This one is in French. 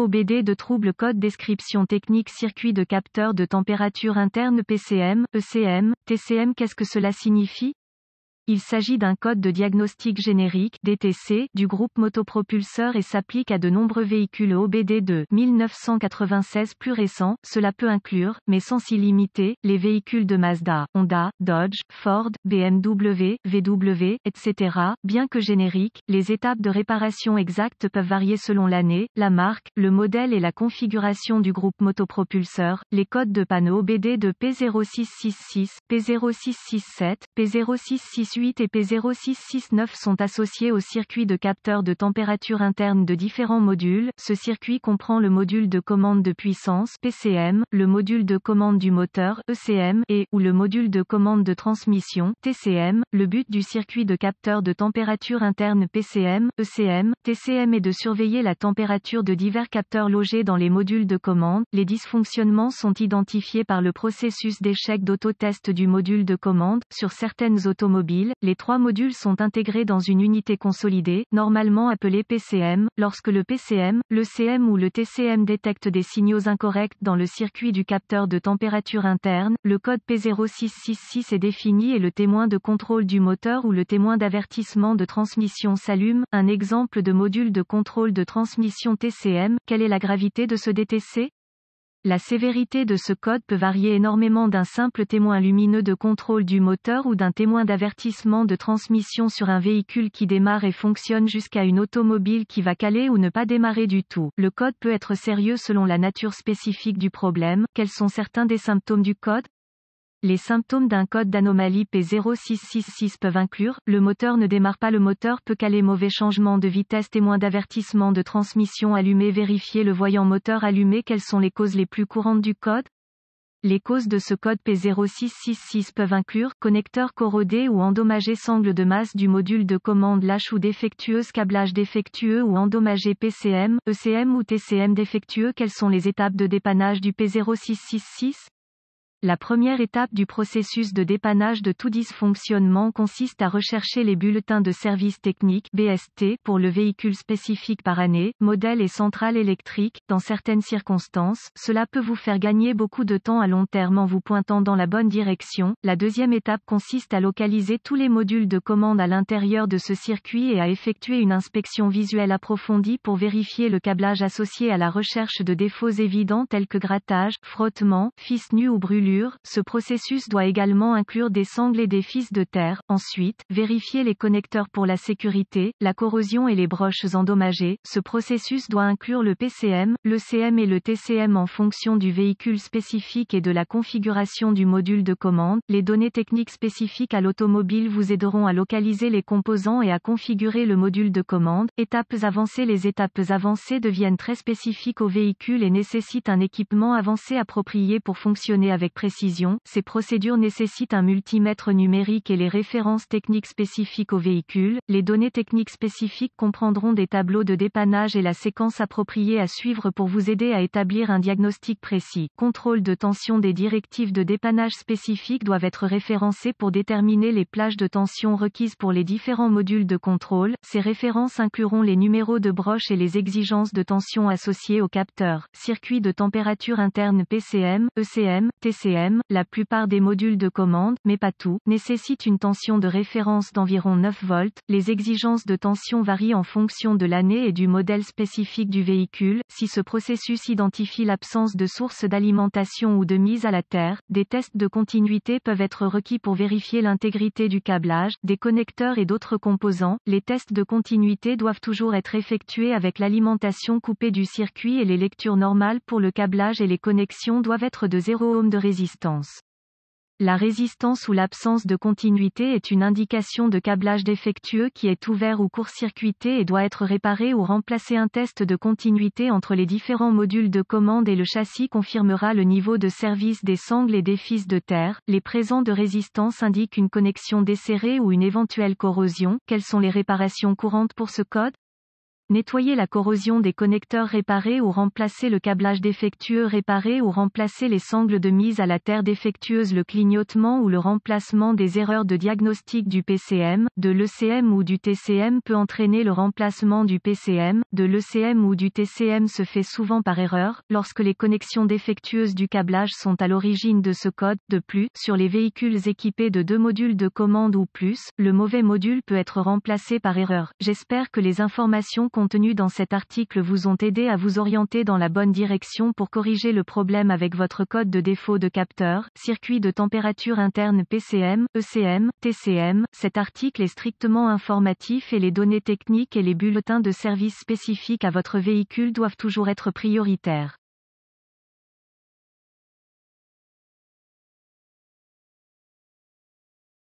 OBD de trouble code description technique circuit de capteur de température interne PCM, ECM, TCM qu'est-ce que cela signifie il s'agit d'un code de diagnostic générique DTC du groupe motopropulseur et s'applique à de nombreux véhicules OBD 2 1996 plus récents. Cela peut inclure, mais sans s'y limiter, les véhicules de Mazda, Honda, Dodge, Ford, BMW, VW, etc. Bien que générique, les étapes de réparation exactes peuvent varier selon l'année, la marque, le modèle et la configuration du groupe motopropulseur. Les codes de panneaux OBD de P0666, P0667, P0668 8 et P0669 sont associés au circuit de capteur de température interne de différents modules. Ce circuit comprend le module de commande de puissance PCM, le module de commande du moteur ECM et ou le module de commande de transmission TCM. Le but du circuit de capteur de température interne PCM, ECM, TCM est de surveiller la température de divers capteurs logés dans les modules de commande. Les dysfonctionnements sont identifiés par le processus d'échec d'autotest du module de commande sur certaines automobiles les trois modules sont intégrés dans une unité consolidée, normalement appelée PCM. Lorsque le PCM, le CM ou le TCM détecte des signaux incorrects dans le circuit du capteur de température interne, le code P0666 est défini et le témoin de contrôle du moteur ou le témoin d'avertissement de transmission s'allume. Un exemple de module de contrôle de transmission TCM, quelle est la gravité de ce DTC la sévérité de ce code peut varier énormément d'un simple témoin lumineux de contrôle du moteur ou d'un témoin d'avertissement de transmission sur un véhicule qui démarre et fonctionne jusqu'à une automobile qui va caler ou ne pas démarrer du tout. Le code peut être sérieux selon la nature spécifique du problème. Quels sont certains des symptômes du code les symptômes d'un code d'anomalie P0666 peuvent inclure, le moteur ne démarre pas le moteur peut caler mauvais changement de vitesse témoin d'avertissement de transmission allumé, vérifier le voyant moteur allumé quelles sont les causes les plus courantes du code Les causes de ce code P0666 peuvent inclure, connecteur corrodé ou endommagé sangle de masse du module de commande lâche ou défectueuse câblage défectueux ou endommagé PCM, ECM ou TCM défectueux quelles sont les étapes de dépannage du P0666 la première étape du processus de dépannage de tout dysfonctionnement consiste à rechercher les bulletins de service technique BST pour le véhicule spécifique par année, modèle et centrale électrique. Dans certaines circonstances, cela peut vous faire gagner beaucoup de temps à long terme en vous pointant dans la bonne direction. La deuxième étape consiste à localiser tous les modules de commande à l'intérieur de ce circuit et à effectuer une inspection visuelle approfondie pour vérifier le câblage associé à la recherche de défauts évidents tels que grattage, frottement, fils nu ou brûlure ce processus doit également inclure des sangles et des fils de terre. Ensuite, vérifier les connecteurs pour la sécurité, la corrosion et les broches endommagées. Ce processus doit inclure le PCM, le CM et le TCM en fonction du véhicule spécifique et de la configuration du module de commande. Les données techniques spécifiques à l'automobile vous aideront à localiser les composants et à configurer le module de commande. Étapes avancées Les étapes avancées deviennent très spécifiques au véhicule et nécessitent un équipement avancé approprié pour fonctionner avec précision, ces procédures nécessitent un multimètre numérique et les références techniques spécifiques au véhicule. Les données techniques spécifiques comprendront des tableaux de dépannage et la séquence appropriée à suivre pour vous aider à établir un diagnostic précis. Contrôle de tension des directives de dépannage spécifiques doivent être référencées pour déterminer les plages de tension requises pour les différents modules de contrôle. Ces références incluront les numéros de broche et les exigences de tension associées au capteur. Circuit de température interne PCM, ECM, TC la plupart des modules de commande, mais pas tout, nécessitent une tension de référence d'environ 9 volts. Les exigences de tension varient en fonction de l'année et du modèle spécifique du véhicule. Si ce processus identifie l'absence de source d'alimentation ou de mise à la terre, des tests de continuité peuvent être requis pour vérifier l'intégrité du câblage, des connecteurs et d'autres composants. Les tests de continuité doivent toujours être effectués avec l'alimentation coupée du circuit et les lectures normales pour le câblage et les connexions doivent être de 0 ohm de résistance la résistance ou l'absence de continuité est une indication de câblage défectueux qui est ouvert ou court-circuité et doit être réparé ou remplacé. Un test de continuité entre les différents modules de commande et le châssis confirmera le niveau de service des sangles et des fils de terre. Les présents de résistance indiquent une connexion desserrée ou une éventuelle corrosion. Quelles sont les réparations courantes pour ce code Nettoyer la corrosion des connecteurs réparés ou remplacer le câblage défectueux réparé ou remplacer les sangles de mise à la terre défectueuse le clignotement ou le remplacement des erreurs de diagnostic du PCM, de l'ECM ou du TCM peut entraîner le remplacement du PCM, de l'ECM ou du TCM se fait souvent par erreur, lorsque les connexions défectueuses du câblage sont à l'origine de ce code. De plus, sur les véhicules équipés de deux modules de commande ou plus, le mauvais module peut être remplacé par erreur. J'espère que les informations contenus dans cet article vous ont aidé à vous orienter dans la bonne direction pour corriger le problème avec votre code de défaut de capteur, circuit de température interne PCM, ECM, TCM. Cet article est strictement informatif et les données techniques et les bulletins de service spécifiques à votre véhicule doivent toujours être prioritaires.